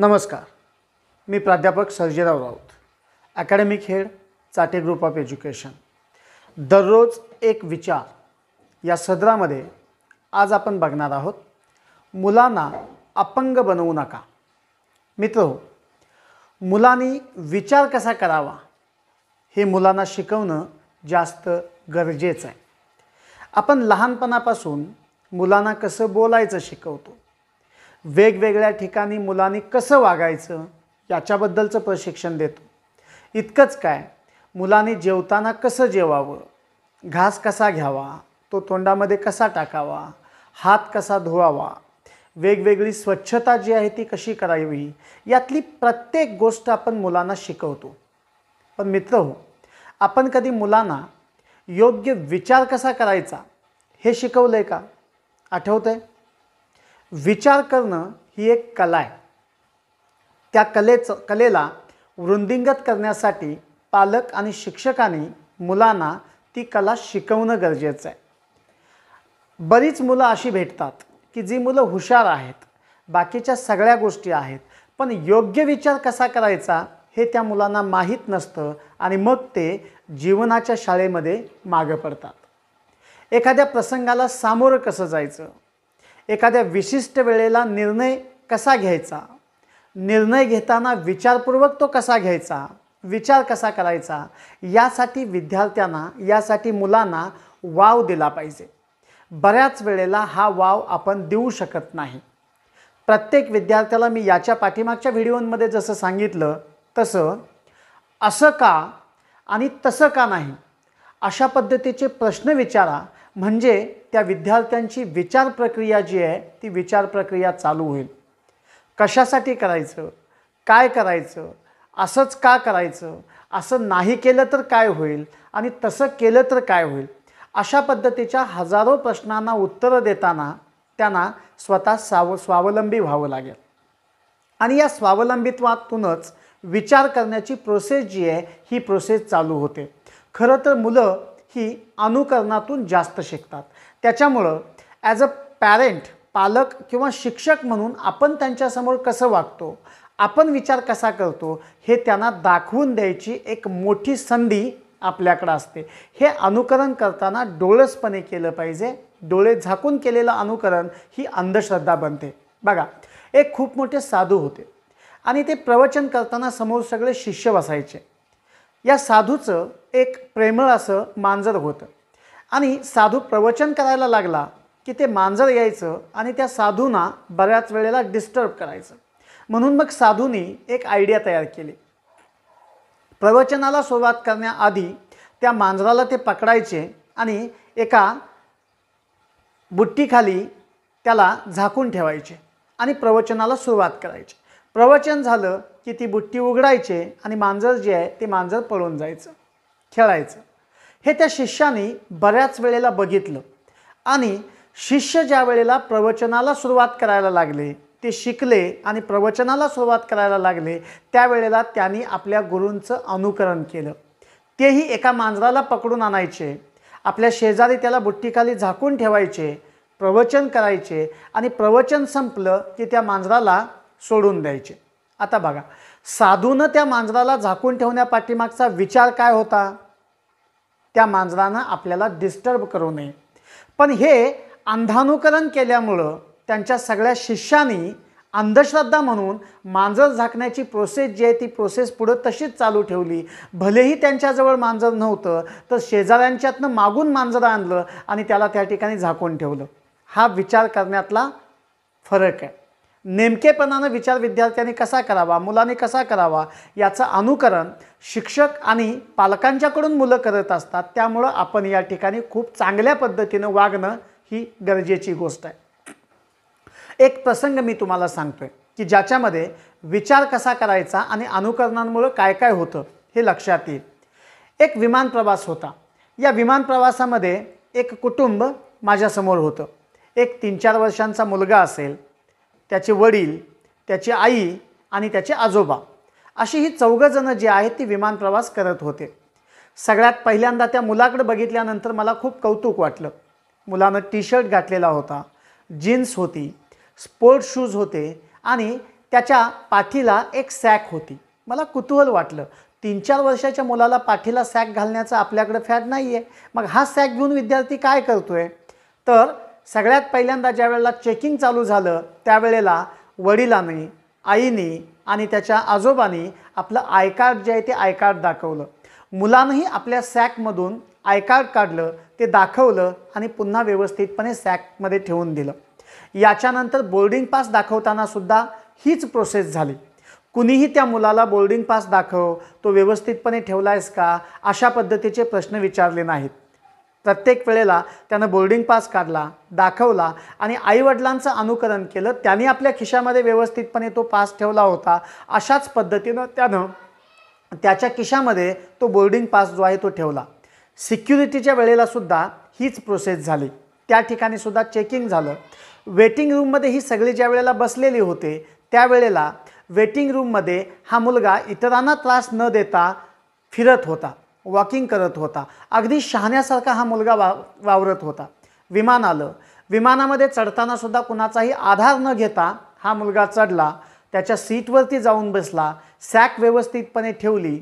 नमस्कार मी प्राध्यापक Sarjerao Raut academic head Chate group of education दररोज एक विचार या सदरामध्ये आज आपण बघणार आहोत मुलांना अपंग बनवू नका मित्र हो, मुलांनी विचार कसा करावा हे मुलांना शिकवणं जास्त गरजेचं आहे आपण लहानपणापासून मुलांना कसं बोलायचं शिकवतो वेगवेगळ्या ठिकाणी मुलांनी कसं वागायचं याच्याबद्दलचं प्रशिक्षण देतो इतकंच काय मुलांनी जेवताना कसं जेवावं घास कसा घ्यावा तो तोंडामध्ये कसा टाकावा हात कसा धुवावा वेगवेगळी स्वच्छता जी आहे ती कशी करावी यातली प्रत्येक गोष्ट आपण मुलांना शिकवतो पण मित्र हो आपण कधी मुलांना योग्य विचार कसा करायचा हे शिकवलं आहे का आठवतं आहे विचार करणं ही एक कला आहे त्या कलेचं कलेला वृंदिंगत करण्यासाठी पालक आणि शिक्षकांनी मुलांना ती कला शिकवणं गरजेचं आहे बरीच मुलं अशी भेटतात की जी मुलं हुशार आहेत बाकीच्या सगळ्या गोष्टी आहेत पण योग्य विचार कसा करायचा हे त्या मुलांना माहीत नसतं आणि मग ते जीवनाच्या शाळेमध्ये मागं पडतात एखाद्या प्रसंगाला सामोरं कसं जायचं एखाद्या विशिष्ट वेळेला निर्णय कसा घ्यायचा निर्णय घेताना विचारपूर्वक तो कसा घ्यायचा विचार कसा करायचा यासाठी विद्यार्थ्यांना यासाठी मुलांना वाव दिला पाहिजे बऱ्याच वेळेला हा वाव आपण देऊ शकत नाही प्रत्येक विद्यार्थ्याला मी याच्या पाठीमागच्या व्हिडिओमध्ये जसं सांगितलं तसं असं का आणि तसं का नाही अशा पद्धतीचे प्रश्न विचारा म्हणजे त्या विद्यार्थ्यांची विचार प्रक्रिया जी आहे ती विचार प्रक्रिया चालू होईल कशासाठी करायचं काय करायचं असंच का करायचं असं नाही केलं तर काय होईल आणि तसं केलं तर काय होईल अशा पद्धतीच्या हजारो प्रश्नांना उत्तरं देताना त्यांना स्वतः साव स्वावलंबी व्हावं लागेल आणि या स्वावलंबित्वातूनच विचार करण्याची प्रोसेस जी आहे ही प्रोसेस चालू होते खरं तर मुलं ही अनुकरणातून जास्त शिकतात त्याच्यामुळं ॲज अ पॅरेंट पालक किंवा शिक्षक म्हणून आपण त्यांच्यासमोर कसं वागतो आपण विचार कसा करतो हे त्यांना दाखवून द्यायची एक मोठी संधी आपल्याकडं असते हे अनुकरण करताना डोळसपणे केलं पाहिजे डोळे झाकून केलेलं अनुकरण ही अंधश्रद्धा बनते बघा एक खूप मोठे साधू होते आणि ते प्रवचन करताना समोर सगळे शिष्य बसायचे या साधूचं एक प्रेमळ असं मांजर होतं आणि साधू प्रवचन करायला लागला की ते मांजर यायचं आणि त्या साधूंना बऱ्याच वेळेला डिस्टर्ब करायचं म्हणून मग साधूंनी एक आयडिया तयार केली प्रवचनाला सुरुवात करण्याआधी त्या मांजराला ते पकडायचे आणि एका बुट्टीखाली त्याला झाकून ठेवायचे आणि प्रवचनाला सुरुवात करायची प्रवचन झालं की ती बुट्टी उघडायचे आणि मांजर जे आहे ते मांजर पळून जायचं खेळायचं हे त्या शिष्याने बऱ्याच वेळेला बघितलं आणि शिष्य ज्या वेळेला प्रवचनाला सुरुवात करायला लागले ते शिकले आणि प्रवचनाला सुरुवात करायला लागले त्यावेळेला त्यांनी आपल्या गुरूंचं अनुकरण केलं तेही एका मांजराला पकडून आणायचे आपल्या शेजारी त्याला बुट्टीखाली झाकून ठेवायचे प्रवचन करायचे आणि प्रवचन संपलं की त्या मांजराला सोडून द्यायचे आता बघा साधूनं त्या मांजराला झाकून ठेवण्यापाठीमागचा विचार काय होता त्या मांजरानं आपल्याला डिस्टर्ब करू नये पण हे अंधानुकरण केल्यामुळं त्यांच्या सगळ्या शिष्यांनी अंधश्रद्धा म्हणून मांजर झाकण्याची प्रोसेस जी आहे ती प्रोसेस पुढं तशीच चालू ठेवली भलेही त्यांच्याजवळ मांजर नव्हतं तर शेजाऱ्यांच्यातनं मागून मांजरं आणलं आणि त्याला त्या ठिकाणी झाकून ठेवलं हा विचार करण्यातला फरक आहे नेमकेपणानं विचार विद्यार्थ्यांनी कसा करावा मुलांनी कसा करावा याचं अनुकरण शिक्षक आणि पालकांच्याकडून मुलं करत असतात त्यामुळं आपण या ठिकाणी खूप चांगल्या पद्धतीनं वागणं ही गरजेची गोष्ट आहे एक प्रसंग मी तुम्हाला सांगतोय की ज्याच्यामध्ये विचार कसा करायचा आणि अनुकरणांमुळं काय काय होतं हे लक्षात येईल एक विमान प्रवास होता या विमान प्रवासामध्ये एक कुटुंब माझ्यासमोर होतं एक तीन चार वर्षांचा मुलगा असेल त्याचे वडील त्याची आई आणि त्याचे आजोबा अशी ही चौघजणं जी आहेत ती विमान प्रवास करत होते सगळ्यात पहिल्यांदा त्या मुलाकडे बघितल्यानंतर मला खूप कौतुक वाटलं मुलानं टी शर्ट घातलेला होता जीन्स होती स्पोर्ट्स शूज होते आणि त्याच्या पाठीला एक सॅक होती मला कुतूहल वाटलं तीन चार वर्षाच्या मुलाला पाठीला सॅक घालण्याचा आपल्याकडे फॅड नाही आहे मग हा सॅक घेऊन विद्यार्थी काय करतो आहे तर सगळ्यात पहिल्यांदा ज्या वेळेला चेकिंग चालू झालं त्यावेळेला वडिलांनी आईने आणि त्याच्या आजोबांनी आपलं आय कार्ड जे आहे ते आय कार्ड दाखवलं मुलानंही आपल्या सॅकमधून आय कार्ड काढलं ते दाखवलं आणि पुन्हा व्यवस्थितपणे सॅकमध्ये ठेवून दिलं याच्यानंतर बोर्डिंग पास दाखवताना सुद्धा हीच प्रोसेस झाली कुणीही त्या मुलाला बोर्डिंग पास दाखव तो व्यवस्थितपणे ठेवला आहेस का अशा पद्धतीचे प्रश्न विचारले नाहीत प्रत्येक वेळेला त्यानं बोर्डिंग पास काढला दाखवला आणि आईवडिलांचं अनुकरण केलं त्यांनी आपल्या खिशामध्ये व्यवस्थितपणे तो पास ठेवला होता अशाच पद्धतीनं त्यानं त्याच्या खिशामध्ये तो बोर्डिंग पास जो आहे तो ठेवला सिक्युरिटीच्या वेळेला सुद्धा हीच प्रोसेस झाली त्या ठिकाणी सुद्धा चेकिंग झालं वेटिंग रूममध्ये ही सगळी ज्या वेळेला बसलेली होते त्यावेळेला वेटिंग रूममध्ये हा मुलगा इतरांना त्रास न देता फिरत होता वॉकिंग करत होता अगदी शहाण्यासारखा हा मुलगा वा वावरत होता विमान आलं विमानामध्ये चढताना सुद्धा कुणाचाही आधार न घेता हा मुलगा चढला त्याच्या सीटवरती जाऊन बसला सॅक व्यवस्थितपणे ठेवली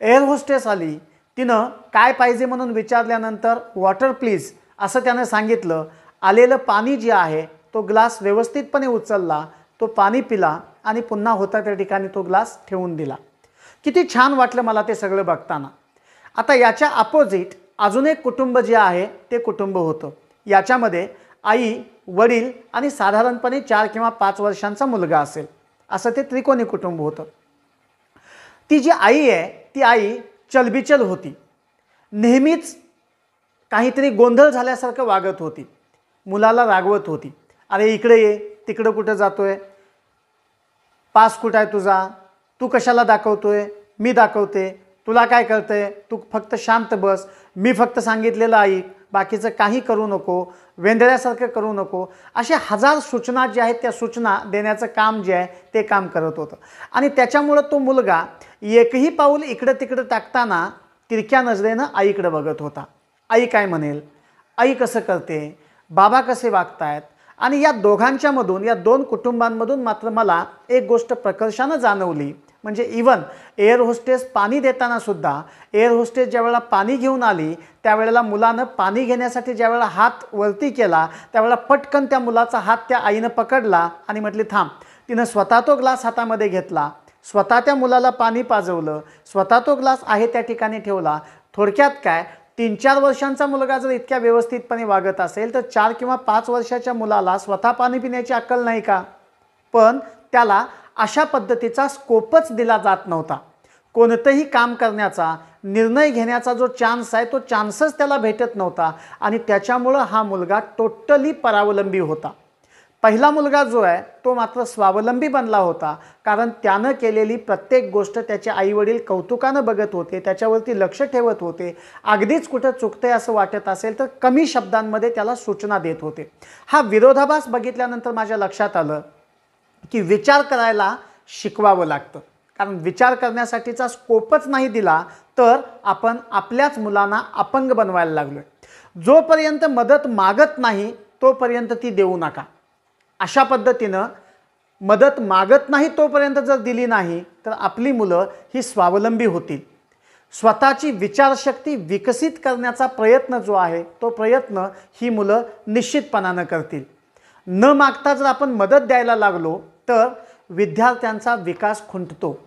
एअर होस्टेस आली तिनं काय पाहिजे म्हणून विचारल्यानंतर वॉटर प्लीज असं त्यानं सांगितलं आलेलं पाणी जे आहे तो ग्लास व्यवस्थितपणे उचलला तो पाणी पिला आणि पुन्हा होता त्या ठिकाणी तो ग्लास ठेवून दिला किती छान वाटलं मला ते सगळं बघताना आता याच्या अपोजिट अजून एक कुटुंब जे आहे ते कुटुंब होतं याच्यामध्ये आई वडील आणि साधारणपणे चार किंवा पाच वर्षांचा मुलगा असेल असं ते त्रिकोणी कुटुंब होतं ती जी आई आहे ती आई चलबिचल होती नेहमीच काहीतरी गोंधळ झाल्यासारखं वागत होती मुलाला रागवत होती अरे इकडे ये तिकडं कुठं जातो आहे पास कुठं आहे तुझा तू कशाला दाखवतो आहे मी दाखवते तुला काय कळतंय तू फक्त शांत बस मी फक्त सांगितलेलं ऐक बाकीचं काही करू नको वेंदळ्यासारखं करू नको असे हजार सूचना ज्या आहेत त्या सूचना देण्याचं काम जे आहे ते काम करत होतं आणि त्याच्यामुळं तो मुलगा एकही पाऊल इकडं तिकडं टाकताना तिरक्या नजरेनं आईकडं बघत होता आई काय म्हणेल आई कसं करते बाबा कसे वागतायत आणि या दोघांच्यामधून या दोन कुटुंबांमधून मात्र मला एक गोष्ट प्रकर्षानं जाणवली म्हणजे इवन एअर होस्टेस पाणी देताना सुद्धा एअर होस्टेस ज्यावेळेला पाणी घेऊन आली त्यावेळेला मुलानं पाणी घेण्यासाठी ज्यावेळेला हात वरती केला त्यावेळेला पटकन त्या मुलाचा हात त्या आईनं पकडला आणि म्हटली थांब तिनं स्वतः तो ग्लास हातामध्ये घेतला स्वतः त्या मुलाला पाणी पाजवलं स्वतः तो ग्लास आहे त्या ठिकाणी ठेवला थोडक्यात काय तीन चार वर्षांचा मुलगा जर इतक्या व्यवस्थितपणे वागत असेल तर चार किंवा पाच वर्षाच्या मुलाला स्वतः पाणी पिण्याची अक्कल नाही का पण त्याला अशा पद्धतीचा स्कोपच दिला जात नव्हता कोणतंही काम करण्याचा निर्णय घेण्याचा जो चान्स आहे तो चान्सच त्याला भेटत नव्हता आणि त्याच्यामुळं हा मुलगा टोटली परावलंबी होता पहिला मुलगा जो आहे तो मात्र स्वावलंबी बनला होता कारण त्यानं केलेली प्रत्येक गोष्ट त्याचे आईवडील कौतुकानं बघत होते त्याच्यावरती लक्ष ठेवत होते अगदीच कुठं चुकतंय असं वाटत असेल तर कमी शब्दांमध्ये त्याला सूचना देत होते हा विरोधाभास बघितल्यानंतर माझ्या लक्षात आलं की विचार करायला शिकवावं लागतं कारण विचार करण्यासाठीचा स्कोपच नाही दिला तर आपण आपल्याच मुलांना अपंग बनवायला लागलो आहे जोपर्यंत मदत मागत नाही तोपर्यंत ती देऊ नका अशा पद्धतीनं मदत मागत नाही तोपर्यंत जर दिली नाही तर आपली मुलं ही स्वावलंबी होतील स्वतःची विचारशक्ती विकसित करण्याचा प्रयत्न जो आहे तो प्रयत्न ही मुलं निश्चितपणानं करतील न मागता जर आपण मदत द्यायला लागलो तर विद्यार्थ्यांचा विकास खुंटतो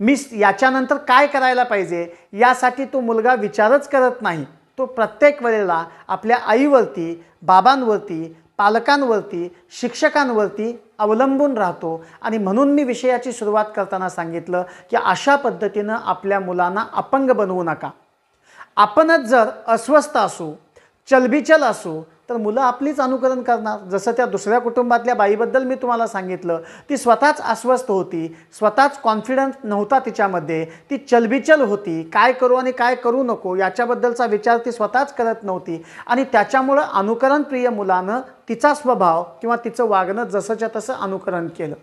मी याच्यानंतर काय करायला पाहिजे यासाठी तो मुलगा विचारच करत नाही तो प्रत्येक वेळेला आपल्या आईवरती बाबांवरती पालकांवरती शिक्षकांवरती अवलंबून राहतो आणि म्हणून मी विषयाची सुरुवात करताना सांगितलं की अशा पद्धतीनं आपल्या मुलांना अपंग बनवू नका आपणच जर अस्वस्थ असू चलबिचल असू तर मुलं आपलीच अनुकरण करणार जसं त्या दुसऱ्या कुटुंबातल्या बाईबद्दल मी तुम्हाला सांगितलं ती स्वतःच अस्वस्थ होती स्वतःच कॉन्फिडन्स नव्हता तिच्यामध्ये ती चलबिचल होती काय करू आणि काय करू नको याच्याबद्दलचा विचार ती स्वतःच करत नव्हती आणि त्याच्यामुळं अनुकरणप्रिय मुलानं तिचा स्वभाव किंवा तिचं वागणं जसंच्या तसं अनुकरण केलं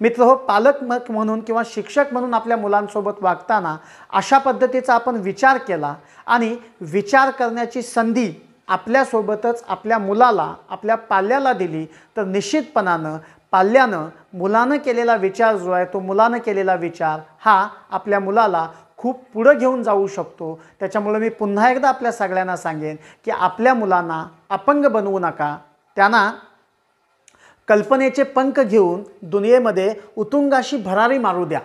मित्र हो पालक म्हणून किंवा शिक्षक म्हणून आपल्या मुलांसोबत वागताना अशा पद्धतीचा आपण विचार केला आणि विचार करण्याची संधी आपल्यासोबतच आपल्या मुलाला आपल्या पाल्याला दिली तर निश्चितपणानं पाल्यानं मुलानं केलेला विचार जो आहे तो मुलानं केलेला विचार हा आपल्या मुलाला खूप पुढं घेऊन जाऊ शकतो त्याच्यामुळे मी पुन्हा एकदा आपल्या सगळ्यांना सांगेन की आपल्या मुलांना अपंग बनवू नका त्यांना कल्पनेचे पंख घेऊन दुनियेमध्ये उतुंगाशी भरारी मारू द्या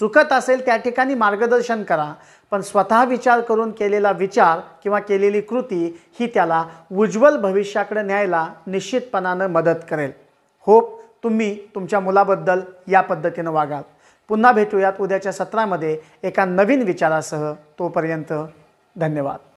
चुकत असेल त्या ठिकाणी मार्गदर्शन करा पण स्वतः विचार करून केलेला विचार किंवा केलेली कृती ही त्याला उज्ज्वल भविष्याकडे न्यायला निश्चितपणानं मदत करेल होप तुम्ही तुमच्या मुलाबद्दल या पद्धतीनं वागाल पुन्हा भेटूयात उद्याच्या सत्रामध्ये एका नवीन विचारासह तोपर्यंत धन्यवाद